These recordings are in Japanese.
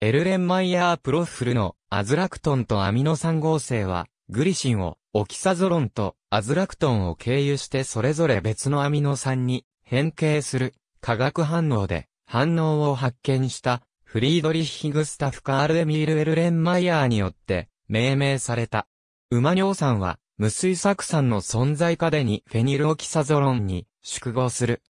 エルレンマイヤープロッフルのアズラクトンとアミノ酸合成は、グリシンをオキサゾロンとアズラクトンを経由してそれぞれ別のアミノ酸に変形する化学反応で反応を発見したフリードリッヒ・グスタフ・カール・エミール・エルレンマイヤーによって命名された。馬尿酸は無水酢酸の存在下でにフェニルオキサゾロンに縮合する。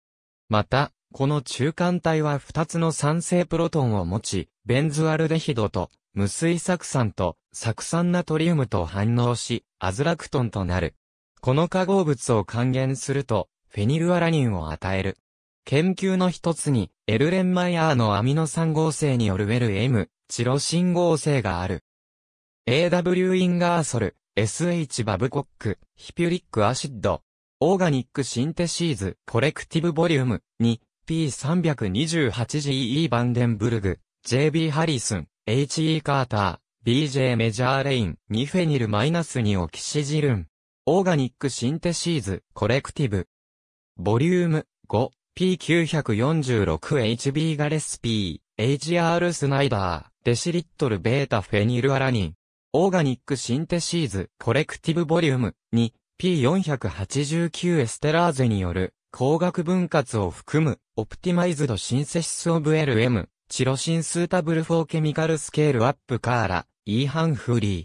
また、この中間体は2つの酸性プロトンを持ち、ベンズアルデヒドと無水酢酸と酢酸ナトリウムと反応し、アズラクトンとなる。この化合物を還元すると、フェニルアラニンを与える。研究の一つに、エルレンマイヤーのアミノ酸合成によるウェル M、チロシン合成がある。AW インガーソル、SH バブコック、ヒピュリックアシッド、オーガニックシンテシーズ、コレクティブボリューム、2、P328GE バンデンブルグ、J.B. ハリスン、H.E. カーター、B.J. メジャーレイン、ニフェニルマイナスにオキシジルン。オーガニックシンテシーズ、コレクティブ。ボリューム5、P946HB ガレスピー、HR スナイダー、デシリットルベータフェニルアラニン。オーガニックシンテシーズ、コレクティブボリューム2、P489 エステラーゼによる、光学分割を含む、オプティマイズドシンセシスオブ LM、チロシンスータブルフォーケミカルスケールアップカーラ、イーハンフリー。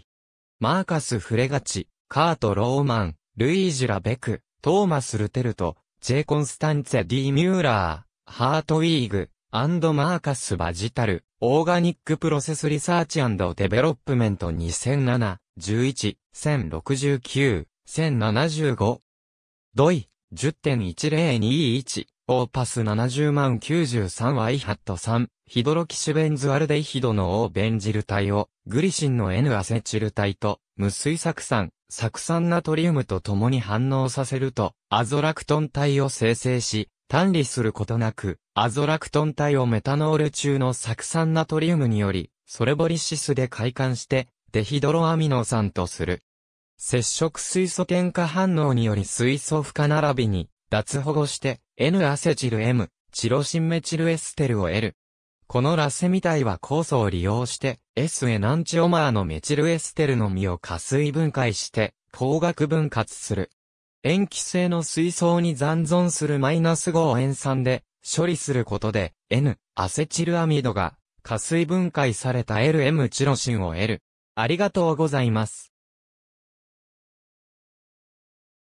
マーカス・フレガチ、カート・ローマン、ルイージラ・ベク、トーマス・ルテルト、ジェ・コンスタンツェ・ディ・ミューラー、ハート・ウィーグ、アンド・マーカス・バジタル、オーガニック・プロセス・リサーチ・デベロップメント2007、11、1069、1075。ドイ、10.1021。オーパス70万93 y イハット3、ヒドロキシュベンズアルデイヒドの O ベンジル体を、グリシンの N アセチル体と、無水酢酸、酢酸ナトリウムと共に反応させると、アゾラクトン体を生成し、単理することなく、アゾラクトン体をメタノール中の酢酸ナトリウムにより、ソレボリシスで開管して、デヒドロアミノ酸とする。接触水素添加反応により水素負荷並びに、脱保護して、N アセチル M、チロシンメチルエステルを L。このラッセミ体は酵素を利用して、S エナンチオマーのメチルエステルの実を加水分解して、光学分割する。塩基性の水槽に残存するマイナス5塩酸で処理することで N アセチルアミドが加水分解された LM チロシンを得る。ありがとうございます。